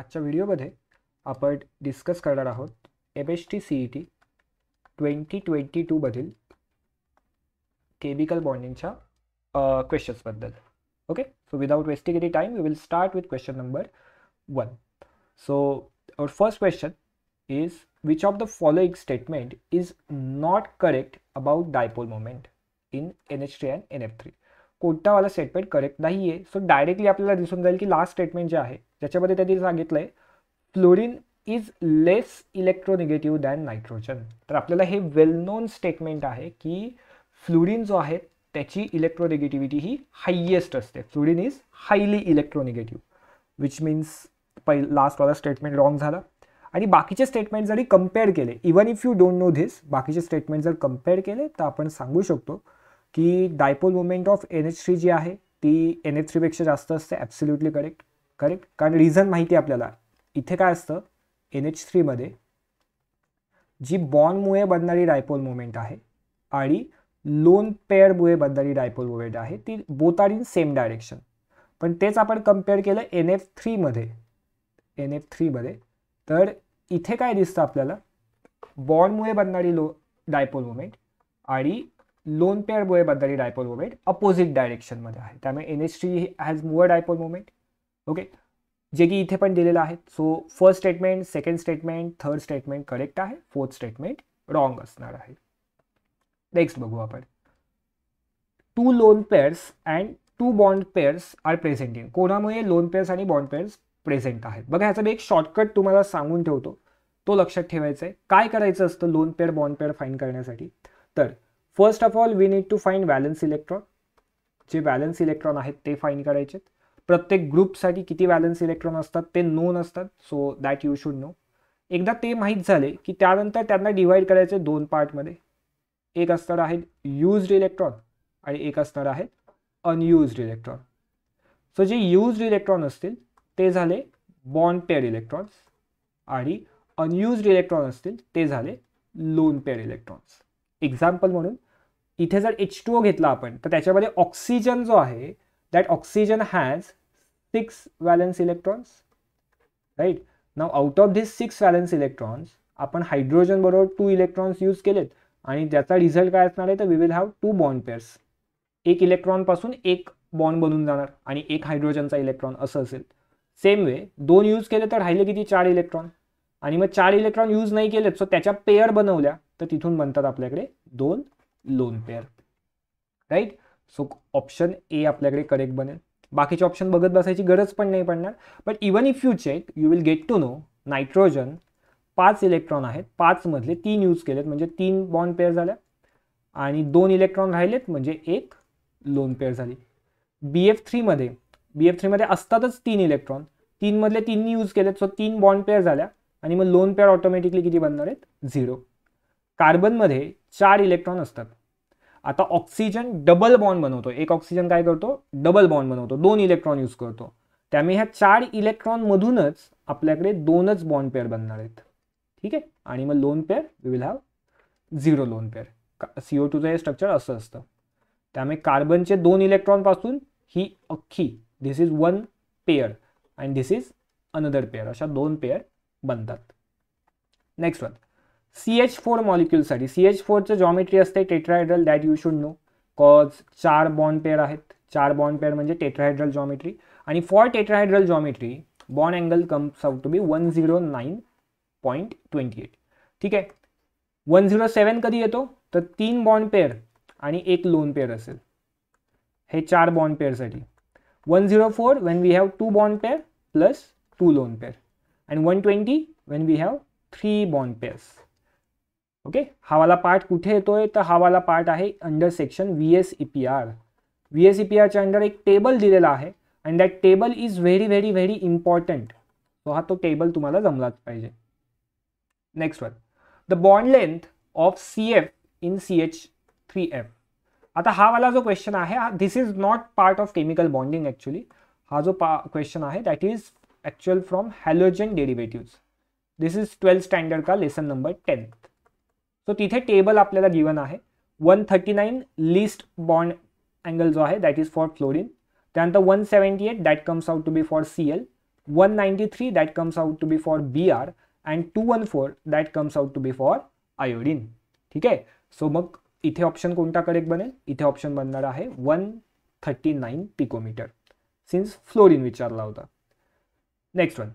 आजच्या व्हिडिओमध्ये आपण डिस्कस करणार आहोत M H T C E T twenty twenty टूमधील केमिकल बॉन्डिंगच्या क्वेश्चन्सबद्दल okay so without wasting any time we will start with question number one so first question which of the following statement is not correct about dipole moment in N H three and N F three वाला statement correct नाही आहे so directly आपल्याला दिसून जाईल की last statement जे आहे ज्याच्यामध्ये त्यांनी सांगितलंय आहे fluorine is less electronegative than nitrogen तर आपल्याला हे वेल नोन स्टेटमेंट आहे की फ्लोरिन जो आहे त्याची इलेक्ट्रोनिगेटिव्हिटी ही हायेस्ट असते fluorine is highly electronegative which means पहि लास्टवाला स्टेटमेंट रॉंग झाला आणि बाकीचे स्टेटमेंट जरी कम्पेअर केले even if you don't know this बाकीचे स्टेटमेंट जर कम्पेअर केले तर आपण सांगू शकतो की dipole movement of N H three जी आहे ती एन एच थ्रीपेक्षा जास्त असते ॲब्सोल्युटली करेक्ट करेक्ट कारण रिझन माहिती आहे आपल्याला इथे काय असतं एन एच थ्रीमध्ये जी बॉनमुळे बनणारी डायपोल मुवमेंट आहे आणि लोन पेअरमुळे बनणारी डायपोल मुवमेंट आहे ती both are in same direction पण तेच आपण कम्पेअर केलं एन एफ थ्रीमध्ये एन एफ थ्रीमध्ये तर इथे काय दिसतं आपल्याला बॉनमुळे बनणारी लो डायपोल मुवमेंट आणि लोन पेअर बोय बद्दल डायपोल मोमेंट अपोजिट डायरेक्शनमध्ये आहे त्यामुळे N H three has more dipole moment okay जे की इथे पण दिलेलं आहे so first statement second statement third statement correct आहे फोर्थ स्टेटमेंट रॉंग असणार आहे नेक्स्ट बघू आपण two lone pairs and two bond pairs are present in कोणामुळे लोन पेअर्स आणि बॉन्ड पेअर्स प्रेझेंट आहेत बघा ह्याचा मी एक शॉर्टकट तुम्हाला सांगून ठेवतो तो लक्षात ठेवायचा आहे काय करायचं असतं lone pair bond pair find करण्यासाठी तर first of all we need to find valence electron जे बॅलन्स इलेक्ट्रॉन आहेत ते फाईन करायचे प्रत्येक ग्रुपसाठी किती बॅलन्स इलेक्ट्रॉन असतात ते नोन असतात so that you should know एकदा ते माहीत झाले की त्यानंतर त्यांना डिवाईड करायचे दोन पार्टमध्ये एक असणार आहेत यूज्ड इलेक्ट्रॉन आणि एक असणार आहेत अनयूज्ड इलेक्ट्रॉन सो जे यूज्ड इलेक्ट्रॉन असतील ते झाले बॉन्ड पेअर इलेक्ट्रॉन्स आणि अनयूज्ड इलेक्ट्रॉन असतील ते झाले लोन पेअर इलेक्ट्रॉन्स एक्झाम्पल म्हणून इथे जर एच टू ओ घेतला आपण तर त्याच्यामध्ये ऑक्सिजन जो आहे that oxygen has six valence electrons right ना out of this six valence electrons आपण हायड्रोजन बरोबर टू इलेक्ट्रॉन्स यूज केलेत आणि त्याचा रिझल्ट काय असणार आहे तर we will have two bond pairs एक इलेक्ट्रॉनपासून एक बॉन्ड बनून जाणार आणि एक हायड्रोजनचा इलेक्ट्रॉन असं असेल सेम वे दोन यूज केले तर राहिले किती चार इलेक्ट्रॉन आणि मग चार इलेक्ट्रॉन यूज नाही केलेत सो त्याच्या पेअर बनवल्या तर तिथून म्हणतात आपल्याकडे दोन lone pair right so option A आपल्याकडे करेक्ट बनेल बाकीचे ऑप्शन बघत बसायची गरज पण नाही पडणार but even if you check you will get to know nitrogen पाच इलेक्ट्रॉन आहेत पाचमधले तीन यूज केलेत म्हणजे तीन बॉन्ड पेअर झाल्या आणि दोन इलेक्ट्रॉन राहिलेत म्हणजे एक लोन पेअर झाली बी एफ थ्रीमध्ये बी एफ थ्रीमध्ये असतातच तीन इलेक्ट्रॉन तीनमधले तीननी यूज केलेत सो तीन बॉन्ड पेअर झाल्या आणि मग लोन पेअर ऑटोमॅटिकली किती बनणार आहेत झिरो कार्बनमध्ये चार इलेक्ट्रॉन असतात आता ऑक्सिजन डबल बॉन्ड बनवतो एक ऑक्सिजन काय करतो डबल बॉन्ड बनवतो दोन इलेक्ट्रॉन यूज करतो त्यामुळे ह्या चार इलेक्ट्रॉनमधूनच आपल्याकडे दोनच बॉन्ड पेअर बनणार आहेत ठीक आहे आणि मग lone pair we will have zero lone pair C टूचं हे स्ट्रक्चर असं असतं त्यामुळे कार्बनचे दोन इलेक्ट्रॉनपासून ही अख्खी this is one pair and this is another pair अशा दोन पेअर बनतात next one C H four मॉलिक्यूलसाठी सी एच फोरचं जॉमेट्री असते tetrahedral that you should know cause चार बॉन्ड पेअर आहेत चार बॉन्ड पेअर म्हणजे टेट्राहायड्रल जॉमेट्री आणि for tetrahedral geometry bond angle comes out to be one zero nine point twenty eight ठीक आहे वन झिरो सेवन कधी येतो तर तीन बॉन्ड पेअर आणि एक लोन पेअर असेल हे चार बॉन्ड पेअरसाठी one zero four when we have two bond pair plus two lone pair and 120 when we have three bond pairs. Okay हा वाला पार्ट कुठे येतोय तर हा वाला पार्ट आहे under section V S E P R V S E P आरच्या under एक टेबल दिलेला आहे and that table is very very very important so हा तो टेबल तुम्हाला जमलाच पाहिजे next one the bond length of C F in C H three F आता हा वाला जो क्वेश्चन आहे this is not part of chemical bonding actually हा जो पा क्वेश्चन आहे that is actual from halogen derivatives this is twelfth standard का लेसन नंबर टेन्थ सो तिथे टेबल आपल्याला गिवन आहे one thirty nine least bond angle जो आहे दॅट इज फॉर फ्लोरिन त्यानंतर one seventy eight that comes out to be for C L one ninety three that comes out to be for B R and two one four that comes out to be for iodine ठीक आहे so मग इथे option कोणता correct बनेल इथे option बनणार आहे one thirty nine picometer since fluorine विचारला होता Next one,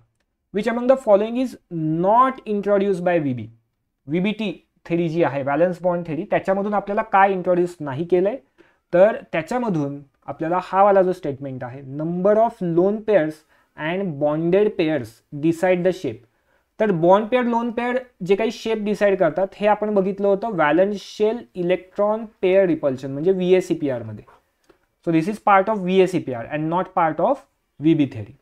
which among the following is not introduced by VB? VBT theory जी आहे valence बॉन्ड थेरी त्याच्यामधून आपल्याला काय इंट्रोड्यूस नाही केलं तर त्याच्यामधून आपल्याला हा वाला जो स्टेटमेंट आहे number of lone pairs and bonded pairs decide the shape तर बॉन्ड पेअर लोन पेअर जे काही शेप डिसाईड करतात हे आपण बघितलं होतं वॅलन्शियल इलेक्ट्रॉन पेअर रिपल्शन म्हणजे व्ही एस सी पी आरमध्ये so this is part of V S C P R and not part of V B theory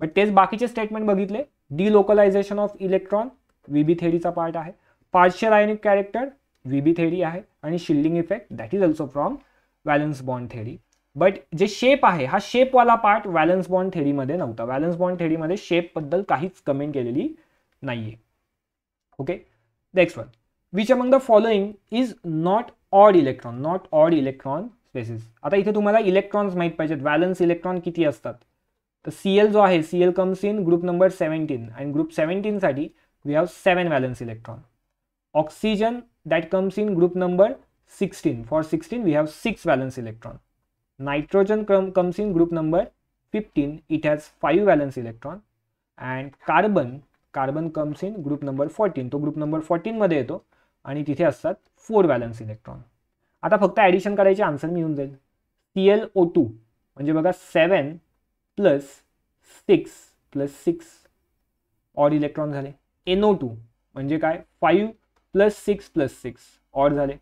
but तेच बाकीचे स्टेटमेंट बघितले delocalization of electron VB थेरीचा part आहे partial आयनिक character VB theory आहे आणि shielding effect that is also from valence bond theory but जे shape आहे हा शेपवाला पार्ट व्हॅलन्स बॉन्ड थेरीमध्ये नव्हता व्हॅलन्स बॉन्ड थेरीमध्ये शेपबद्दल काहीच कमेंट केलेली नाहीये okay next one which among the following is not odd electron not odd electron species आता इथे तुम्हाला इलेक्ट्रॉन्स माहीत पाहिजेत व्हॅलन्स इलेक्ट्रॉन किती असतात तर सी एल जो आहे C L comes in group number seventeen and group सेवन्टीनसाठी we have seven valence electron oxygen that comes in group number sixteen for sixteen we have six valence electron nitrogen क्रम comes in group number fifteen it has five valence electron and carbon carbon comes in group number fourteen तो group number फोर्टीनमध्ये येतो आणि तिथे असतात four balance electron आता फक्त addition करायचे आन्सर मिळून जाईल सी एल ओ टू म्हणजे बघा seven plus six plus six or electron झाले एनओ टू म्हणजे काय five plus six plus six or झाले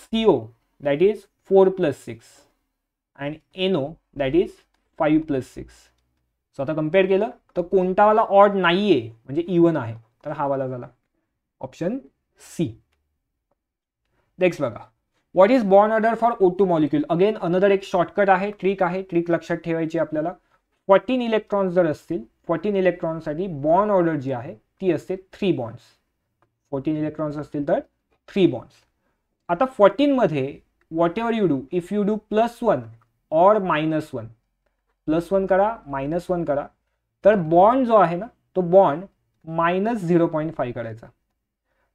CO that is four plus six and NO that is five plus six so आता compare केलं तर कोणतावाला odd नाही आहे म्हणजे इवन आहे तर हा वाला झाला ऑप्शन सी नेक्स्ट बघा व्हॉट इज बॉर्न order for O two molecule again another एक शॉर्टकट आहे ट्रिक आहे ट्रिक लक्षात ठेवायची आपल्याला फोर्टीन इलेक्ट्रॉन्स जर असतील फोर्टीन इलेक्ट्रॉनसाठी बॉन्ड ऑर्डर जी आहे ती असते थ्री बॉन्ड्स फोर्टीन इलेक्ट्रॉन्स असतील तर थ्री बॉन्ड्स आता फोर्टीनमध्ये whatever you do if you do plus one और मायनस वन प्लस वन करा मायनस वन करा तर बॉन्ड जो आहे ना तो bond minus zero point five करायचा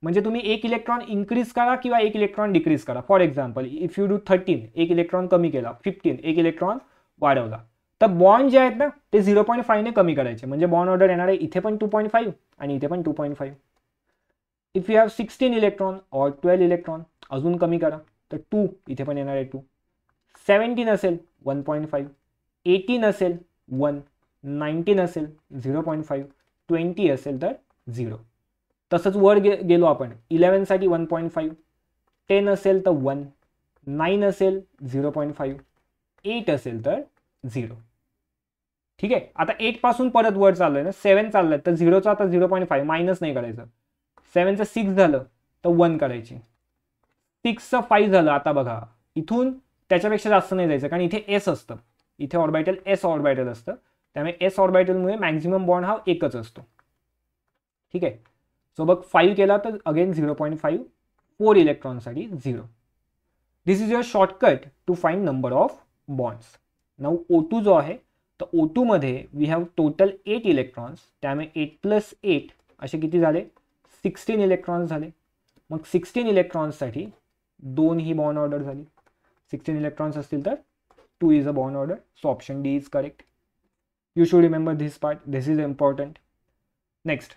म्हणजे तुम्ही एक इलेक्ट्रॉन इन्क्रीज करा किंवा एक इलेक्ट्रॉन डिक्रीज करा for example if you do thirteen एक इलेक्ट्रॉन कमी केला फिफ्टीन एक इलेक्ट्रॉन वाढवला तर बॉन्ड जे आहेत ना ते झिरो पॉईंट फाईव्हने कमी करायचे म्हणजे बॉन्ड ऑर्डर येणार आहे इथे पण टू पॉईंट फाईव्ह आणि इथे पण two point five if you have sixteen electron or twelve electron अजून कमी करा तर टू इथे पण येणार आहे टू सेवन्टीन असेल वन पॉईंट फाईव्ह एटीन असेल वन नाईन्टीन असेल झिरो पॉईंट फाईव्ह ट्वेंटी असेल तर झिरो तसंच वर गे गेलो आपण इलेवनसाठी वन पॉईंट फाईव्ह टेन असेल तर वन नाईन असेल झिरो पॉईंट फाईव्ह एट असेल तर झिरो ठीक आहे आता एट पासून परत वर चाललोय ना सेवन चाललंय तर झिरोचं आता झिरो पॉईंट फाईव्ह मायनस नाही करायचं सेवनचं सिक्स झालं तर वन करायची सिक्सचं फाईव्ह झालं आता बघा इथून त्याच्यापेक्षा जास्त नाही जायचं कारण इथे एस असतं इथे ऑर्बायटल एस ऑर्बायटल असतं त्यामुळे एस ऑर्बायटलमुळे मॅक्झिमम बॉन्ड हा एकच असतो ठीक आहे सो बघ फाईव्ह केला तर again zero point five four इलेक्ट्रॉनसाठी zero this is your shortcut to find number of bonds नऊ ओ टू जो आहे तर ओ टूमध्ये we have total eight electrons त्यामुळे एट प्लस एट असे किती झाले सिक्स्टीन इलेक्ट्रॉन्स झाले मग सिक्स्टीन इलेक्ट्रॉन्ससाठी दोन ही बॉन्ड ऑर्डर झाली सिक्स्टीन इलेक्ट्रॉन्स असतील तर two is a bond order so option D is correct you should remember this part this is important next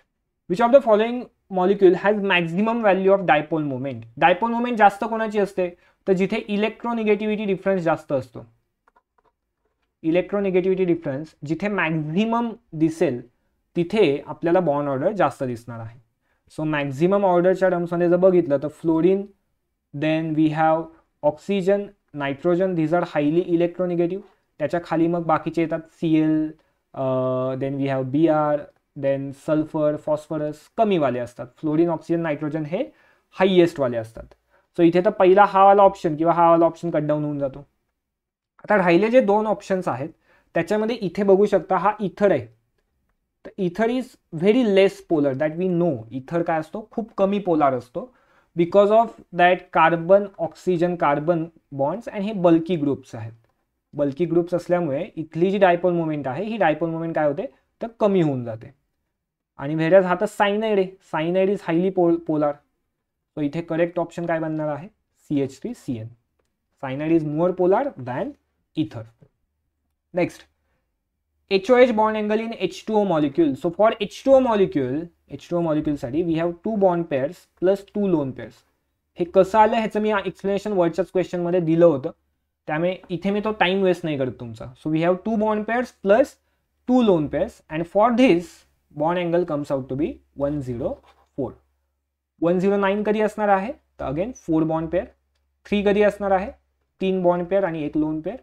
which of the following molecule has maximum value of dipole moment dipole moment जास्त कोणाची असते तर जिथे इलेक्ट्रॉनिगेटिव्हिटी difference जास्त असतो electronegativity difference जिथे maximum दिसेल तिथे आपल्याला बॉन्ड ऑर्डर जास्त दिसणार आहे सो मॅक्झिमम ऑर्डरच्या टर्म्समध्ये जर बघितलं तर fluorine then we have oxygen nitrogen these are highly electronegative त्याच्या खाली मग बाकीचे येतात C L then we have B R then sulphur phosphorus कमीवाले असतात फ्लोरीन ऑक्सिजन नायट्रोजन हे हायएस्टवाले असतात सो इथे तर पहिला हा वाला ऑप्शन किंवा हा वाला ऑप्शन कट होऊन जातो आता राहिले जे दोन ऑप्शन्स आहेत त्याच्यामध्ये इथे बघू शकता हा इथर आहे तर ether is very less polar that we know ether काय असतो खूप कमी पोलार असतो because of that carbon oxygen carbon bonds and हे बल्की ग्रुप्स आहेत बल्की ग्रुप्स असल्यामुळे इथली जी डायपोल मुवमेंट आहे ही डायपोल मुवमेंट काय होते तर कमी होऊन जाते आणि व्हेरियाज हा तर सायनाइड आहे सायनाइड इज हायली पो पोलार सो इथे करेक्ट ऑप्शन काय बनणार आहे C H three C N cyanide is more polar than ether. Next, HOH bond angle in H2O molecule. So for H2O molecule, H2O molecule साठी we have two bond pairs plus two lone pairs. हे कसं आलं ह्याचं मी explanation वरच्याच क्वेश्चनमध्ये दिलं होतं त्यामुळे इथे मी तो टाइम वेस्ट नाही करत तुमचा so we have two bond pairs plus two lone pairs and for this bond angle comes out to be one zero four one zero nine कधी असणार आहे तर again four bond pair three कधी असणार आहे तीन बॉन्ड पेअर आणि एक लोन पेअर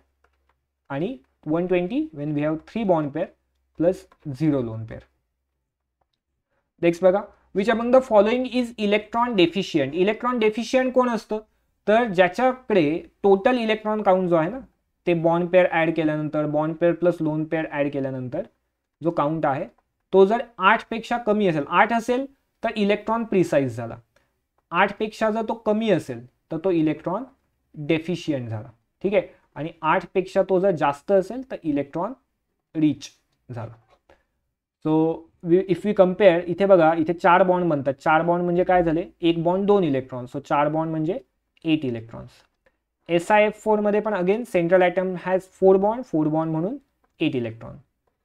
आणि one twenty when we have three bond pair plus zero lone pair next बघा which among the following is electron deficient electron deficient कोण असतं तर ज्याच्याकडे टोटल इलेक्ट्रॉन काउंट जो आहे ना ते बॉन्ड पेअर ॲड केल्यानंतर bond pair plus lone pair add केल्यानंतर जो काउंट आहे तो जर आठपेक्षा कमी असेल आठ असेल तर इलेक्ट्रॉन प्रिसाईज झाला पेक्षा जर तो कमी असेल तर तो इलेक्ट्रॉन डेफिशियंट झाला ठीक आहे आणि आठपेक्षा तो जर जास्त असेल तर इलेक्ट्रॉन रिच झाला so we if you compare इथे बघा इथे चार बॉन्ड बनतात चार बॉन्ड म्हणजे काय झाले एक बॉन्ड दोन इलेक्ट्रॉन सो चार बॉन्ड म्हणजे eight electrons S I F फोरमध्ये पण again central atom has four bond four bond म्हणून eight electron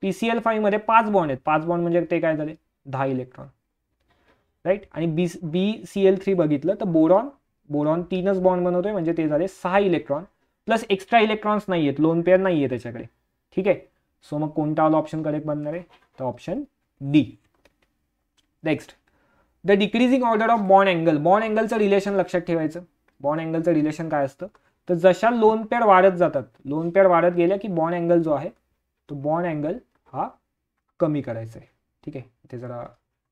P C L फाईव्हमध्ये पाच बॉन्ड आहेत पाच बॉन्ड म्हणजे ते काय झाले दहा इलेक्ट्रॉन राईट आणि B B C L three बघितलं तर बोरॉन बोरॉन तीनच बॉन्ड बनवतोय म्हणजे ते झाले सहा इलेक्ट्रॉन प्लस एक्स्ट्रा इलेक्ट्रॉन्स नाही आहेत लोन पेअर नाही आहे त्याच्याकडे ठीक आहे सो मग कोणता आला ऑप्शन करेक्ट बनणार आहे तर option D next the decreasing order of bond angle bond अँगलचं रिलेशन लक्षात ठेवायचं बॉन्ड अँगलचं रिलेशन काय असतं तर जशा लोन पेअर वाढत जातात लोन पेअर वाढत गेल्या की बॉन्ड अँगल जो आहे तो बॉन्ड अँगल हा कमी करायचा आहे ठीक आहे ते जरा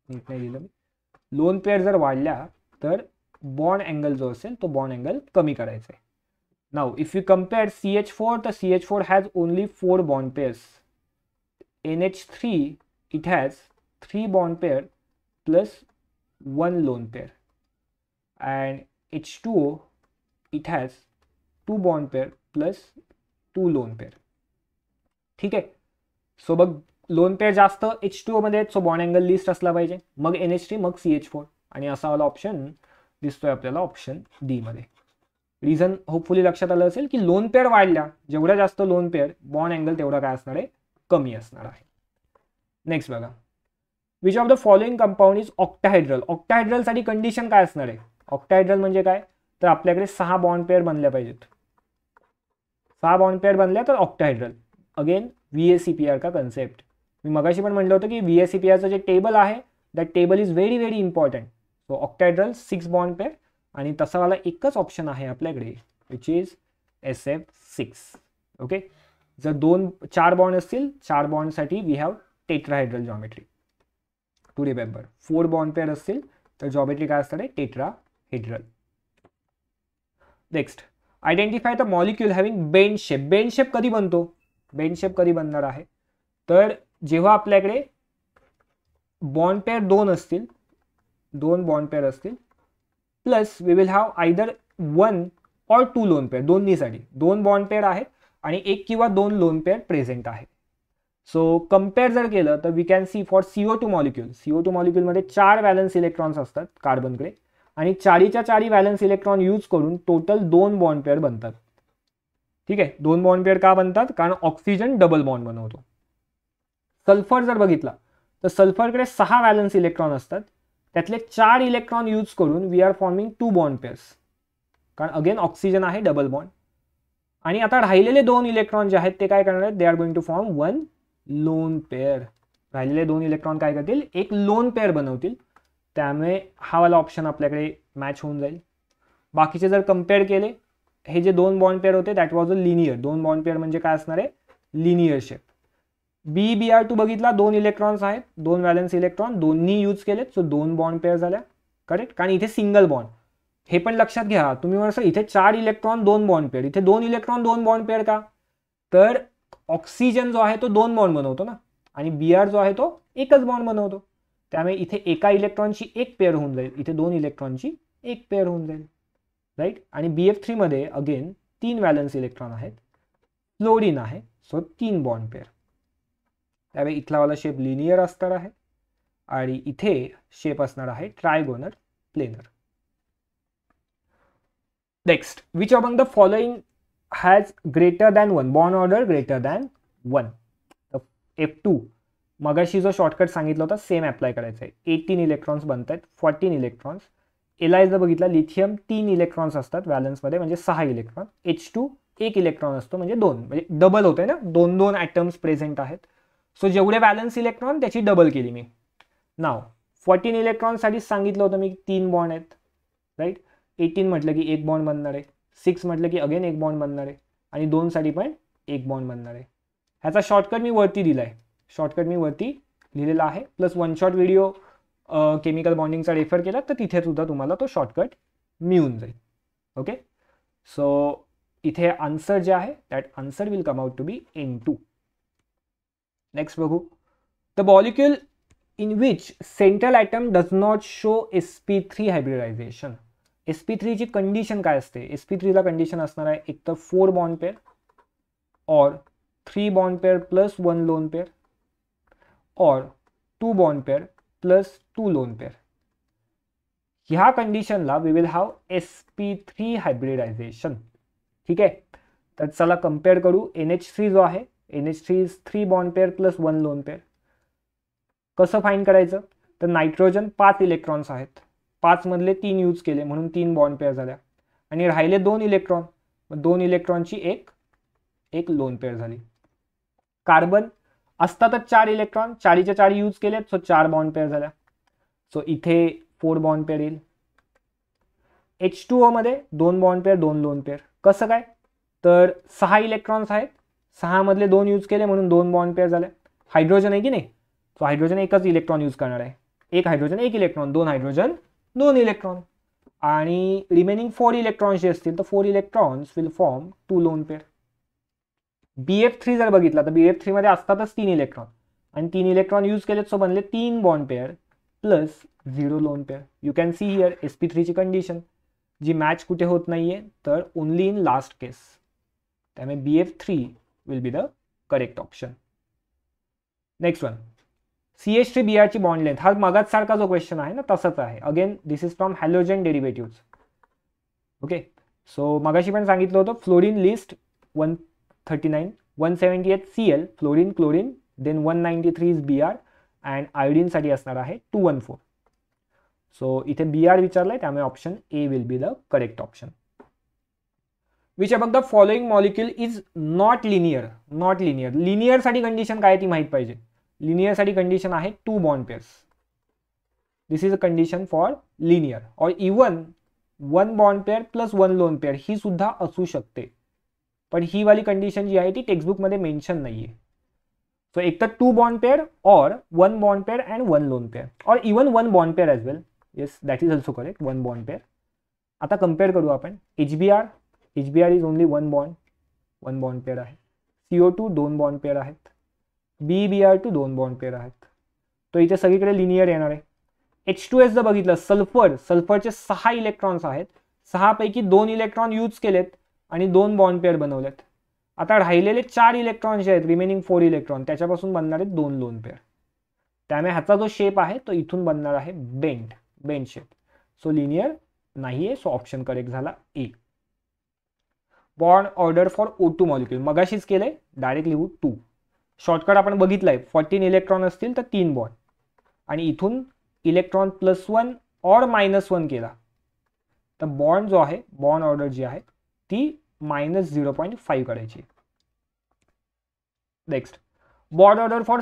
नीट नाही लिहिलं मी लोन पेअर जर वाढल्या तर बॉन्ड अँगल जो असेल तो बॉन्ड अँगल कमी करायचा आहे Now, if we compare CH4, the CH4 has only 4 bond pairs. NH3, it has 3 bond pair plus 1 lone pair. And H2O, it has 2 bond pair plus 2 lone pair. ठीक आहे so बघ lone pair जास्त H two ओमध्ये so bond angle least असला पाहिजे मग N H three मग C H four आणि असा वाला ऑप्शन दिसतोय आपल्याला ऑप्शन डी मध्ये रिझन होपफुली लक्षात आलं असेल की लोन पेअर वाढल्या जेवढ्या जास्त लोन पेअर बॉन्ड अँगल तेवढा काय असणार आहे कमी असणार आहे नेक्स्ट बघा which of the following compound is octahedral ऑक्टाहायड्रलसाठी कंडिशन काय असणार आहे ऑक्टाहायड्रल म्हणजे काय तर आपल्याकडे सहा बॉन्ड पेअर बनल्या पाहिजेत सहा बॉन्ड पेअर बनल्या तर octahedral again V S C P R का कन्सेप्ट मी मगाशी पण म्हटलं होतं की व्ही एस सी पी आरचं जे टेबल आहे that table is very very important so octahedral six bond pair आणि तसावाला एकच ऑप्शन आहे आपल्याकडे which is S F six okay जर दोन चार बॉन्ड असतील चार बॉन्डसाठी we have tetrahedral geometry to remember four bond pair असतील तर जॉमेट्री काय असणार आहे tetrahedral next identify the molecule having bent shape shape shape कधी बनतो बेनशेप शेप कधी बनणार आहे तर जेव्हा आपल्याकडे बॉन्ड पेअर दोन असतील दोन बॉन्ड पेअर असतील plus we will have either one or two lone pair दोन्हीसाठी दोन बॉन्ड पेअर आहेत आणि एक किंवा दोन लोन पेअर प्रेझेंट आहे सो कम्पेअर जर केलं तर we can see for CO two molecule CO two मॉलिक्युलमध्ये चार व्हॅलन्स इलेक्ट्रॉन्स असतात कार्बनकडे आणि चारीच्या चारी व्हॅलन्स इलेक्ट्रॉन यूज करून टोटल दोन बॉन्ड पेअर बनतात ठीक आहे दोन बॉन्ड पेअर का बनतात कारण ऑक्सिजन डबल बॉन्ड बनवतो सल्फर जर बघितला तर सल्फरकडे सहा व्हॅलन्स इलेक्ट्रॉन असतात त्यातले चार इलेक्ट्रॉन यूज करून we are forming two bond pairs कारण अगेन ऑक्सिजन आहे डबल बॉन्ड आणि आता राहिलेले दोन इलेक्ट्रॉन जे आहेत ते काय करणार आहेत they are going to form one lone pair राहिलेले दोन इलेक्ट्रॉन काय करतील एक लोन पेअर बनवतील त्यामुळे हा वाला ऑप्शन आपल्याकडे मॅच होऊन जाईल बाकीचे जर कम्पेअर केले हे जे दोन बॉन्ड पेअर होते दॅट वॉज अ लिनियर दोन बॉन्ड पेअर म्हणजे काय असणार आहे linear shape B B R two बघितला दोन इलेक्ट्रॉन्स आहेत दोन व्हॅलन्स इलेक्ट्रॉन दोन्ही यूज केलेत सो दोन बॉन्ड पेअर झाल्या करेक्ट कारण इथे सिंगल बॉन्ड हे पण लक्षात घ्या तुम्ही म्हणा सर इथे चार इलेक्ट्रॉन दोन बॉन्ड पेअर इथे दोन इलेक्ट्रॉन दोन बॉन्ड पेअर का तर ऑक्सिजन जो आहे तो दोन बॉन्ड बनवतो ना आणि बी आर जो आहे तो एकच बॉन्ड बनवतो त्यामुळे इथे एका इलेक्ट्रॉनची एक पेअर होऊन जाईल इथे दोन इलेक्ट्रॉनची एक पेअर होऊन जाईल राईट आणि बी एफ थ्रीमध्ये अगेन तीन व्हॅलन्स इलेक्ट्रॉन आहेत फ्लोरीन आहे सो तीन बॉन्ड पेअर त्यावेळी इथलावाला शेप लिनियर असणार आहे आणि इथे शेप असणार आहे trigonal planar next which among the following has greater than one bond order greater than one F two मगाशी जो शॉर्टकट सांगितलं होता सेम अप्लाय करायचा आहे एटीन इलेक्ट्रॉन्स बनत आहेत फॉर्टीन इलेक्ट्रॉन्स एलाय जर बघितला लिथियम तीन इलेक्ट्रॉन्स असतात बॅलन्समध्ये म्हणजे सहा इलेक्ट्रॉन एच टू एक इलेक्ट्रॉन असतो म्हणजे दोन म्हणजे डबल होते ना दोन दोन ॲटम्स प्रेझेंट आहेत सो जेवढे बॅलन्स इलेक्ट्रॉन त्याची डबल केली मी नाव फॉर्टीन इलेक्ट्रॉनसाठीच सांगितलं होतं मी तीन बॉन्ड आहेत राईट एटीन म्हटलं की एक बॉन्ड बनणार आहे सिक्स म्हटलं की अगेन एक बॉन्ड बनणार आहे आणि दोनसाठी पण एक बॉन्ड बनणार आहे ह्याचा शॉर्टकट मी वरती दिला आहे शॉर्टकट मी वरती लिहिलेला आहे plus one shot video chemical बॉन्डिंगचा रेफर केला तर तिथे सुद्धा तुम्हाला तो शॉर्टकट मिळून जाईल ओके सो इथे आन्सर जे आहे that answer will come out to be N two next बघू the molecule in which central atom does not show S P three hybridization S P थ्रीची कंडिशन काय असते एस पी थ्रीला कंडिशन असणार आहे एक तर फोर बॉन्ड पेअर और three bond pair plus one lone pair और two bond pair plus two lone pair ह्या कंडिशनला we will have S P three hybridization ठीक आहे तर चला कम्पेअर करू एन एच थ्री जो आहे N H three is three bond pair plus one lone pair कसं फाईन करायचं तर नायट्रोजन पाच इलेक्ट्रॉन्स आहेत पाचमधले तीन यूज केले म्हणून तीन बॉन्ड पेअर झाल्या आणि राहिले दोन इलेक्ट्रॉन दोन इलेक्ट्रॉनची एक एक लोन पेअर झाली कार्बन असतातच चार इलेक्ट्रॉन चारीच्या चार यूज आहेत सो चार बॉन्ड पेअर झाल्या सो इथे फोर बॉन्ड पेअर येईल एच टू ओमध्ये दोन बॉन्ड पेअर दोन लोन पेअर कसं काय तर सहा इलेक्ट्रॉन्स आहेत मधले दोन यूज केले म्हणून दोन बॉन्ड पेअर झाले हायड्रोजन आहे की नाही सो हायड्रोजन एकच इलेक्ट्रॉन यूज करणार आहे एक हायड्रोजन एक इलेक्ट्रॉन दोन हायड्रोजन दोन इलेक्ट्रॉन आणि रिमेनिंग फोर इलेक्ट्रॉन्स जे असतील तर four electrons will form two lone pair B F three जर बघितला तर बी एफ थ्रीमध्ये असतातच तीन इलेक्ट्रॉन आणि तीन इलेक्ट्रॉन यूज केलेत सो बनले तीन bond pair plus zero lone pair you can see here S P थ्रीची कंडिशन जी मॅच कुठे होत नाही आहे तर ओन्ली इन लास्ट केस त्यामुळे B F three will be the correct option. Next one. C H three B bond length हा मगाच सारखा जो क्वेश्चन आहे ना तसाच आहे again this is from halogen derivative okay so मगाशी पण सांगितलं होतं fluorine least one thirty nine one seventy eight C L fluorine chlorine then one ninety three is B R and आयोडीनसाठी असणार आहे टू वन फोर सो इथे बी R विचारलंय त्यामुळे option A will be the correct option which among the following molecule is not linear not linear सा condition काय ती पाजे लिनियर सा कंडिशन है two bond pairs this is a condition for linear और even one bond pair plus one lone pair ही सुधा असू शकते पर ही वाली कंडिशन जी है ती मे मेन्शन नहीं है सो एक टू बॉन्ड पेयर और one bond pair and one lone pair और even one bond pair as well yes that is also correct one bond pair आता कंपेयर करू अपन H B R H B R is only one bond one bond pair आहे C O two दोन bond pair आहेत B B R two दोन bond pair आहेत तो इथे सगळीकडे लिनियर येणार आहे एच टू एस जर बघितलं सल्फर सल्फरचे सहा इलेक्ट्रॉन्स आहेत सहापैकी दोन इलेक्ट्रॉन यूज केलेत आणि दोन बॉन्ड पेअर बनवलेत आता राहिलेले चार इलेक्ट्रॉन जे आहेत रिमेनिंग फोर इलेक्ट्रॉन त्याच्यापासून बनणार आहेत दोन लोन पेअर त्यामुळे ह्याचा जो शेप आहे तो इथून बनणार आहे bend bend shape so linear नाही आहे सो ऑप्शन करेक्ट झाला A bond order for O two molecule मगाशीच केलं आहे डायरेक्ट लिहू टू शॉर्टकट आपण बघितलं आहे फॉर्टीन इलेक्ट्रॉन असतील तर तीन बॉन्ड आणि इथून electron plus one or minus one केला तर बॉन्ड जो आहे बॉन्ड ऑर्डर जी आहे ती मायनस झिरो पॉईंट फाईव्ह करायची next bond order for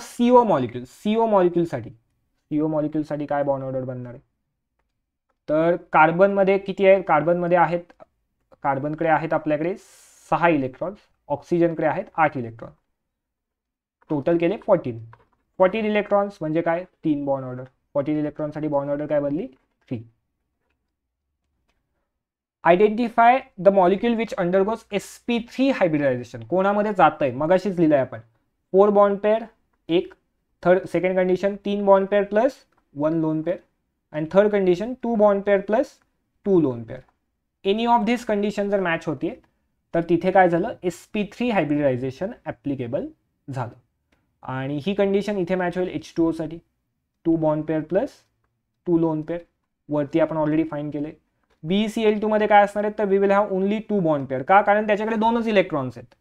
molecule CO O CO मॉलिक्युलसाठी सीओ मॉलिक्युलसाठी काय बॉन्ड ऑर्डर बनणार आहे तर कार्बनमध्ये किती आहे कार्बनमध्ये आहेत कार्बनकडे आहेत आपल्याकडे सहा इलेक्ट्रॉन्स ऑक्सिजनकडे आहेत आठ इलेक्ट्रॉन टोटल केले फोर्टीन फोर्टीन इलेक्ट्रॉन्स म्हणजे काय तीन बॉन्ड ऑर्डर फॉर्टीन इलेक्ट्रॉनसाठी बॉन्ड ऑर्डर काय बदली three identify the molecule which undergoes S P three hybridization कोणामध्ये जात आहे मगाशीच लिहिलंय आपण फोर बॉन्ड पेअर एक थर्ड सेकंड कंडिशन तीन bond pair plus one lone pair and third condition two bond pair plus two lone pair any of this condition जर match होते तर तिथे काय झालं S P three hybridization applicable झालं आणि ही कंडिशन इथे मॅच होईल एच टू ओसाठी two bond pair plus two lone pair वरती आपण ऑलरेडी फाईन केले बी सी एल टूमध्ये काय असणार आहेत तर we will have only two bond pair का कारण त्याच्याकडे दोनच इलेक्ट्रॉन्स आहेत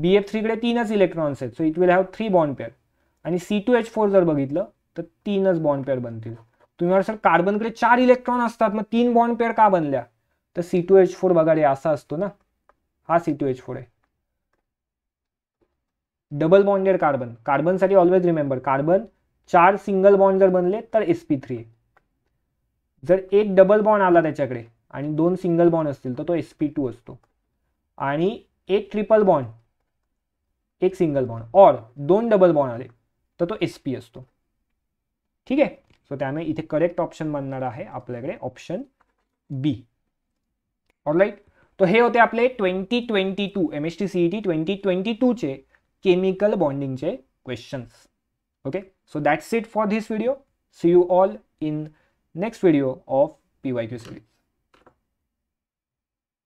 बी एफ थ्रीकडे तीनच इलेक्ट्रॉन्स आहेत so it will have three bond pair आणि सी टू एच फोर जर बघितलं तर तीनच बॉन्ड पेअर बनतील तुम्ही सर कार्बनकडे चार इलेक्ट्रॉन असतात मग तीन बॉन्ड पेअर का बनल्या तर सी टू एच फोर बघा रे असा असतो ना हा सी टू एच फोर आहे डबल बॉन्डेड कार्बन कार्बनसाठी ऑलवेज रिमेंबर कार्बन चार सिंगल बॉन्ड जर बनले तर एस पी थ्री जर एक डबल बॉन्ड आला त्याच्याकडे आणि दोन सिंगल बॉन्ड असतील तर तो एस पी टू असतो आणि एक ट्रिपल बॉन्ड एक सिंगल बॉन्ड और दोन डबल बॉन्ड आले तर तो एस पी असतो ठीक आहे सो त्यामुळे इथे करेक्ट ऑप्शन बनणार आहे आपल्याकडे ऑप्शन बी ऑलराईट तो हे होते आपले twenty twenty two M S T CE T twenty twenty टूचे केमिकल बॉन्डिंगचे questions okay so that's it for this video see you all in next video of P Y Q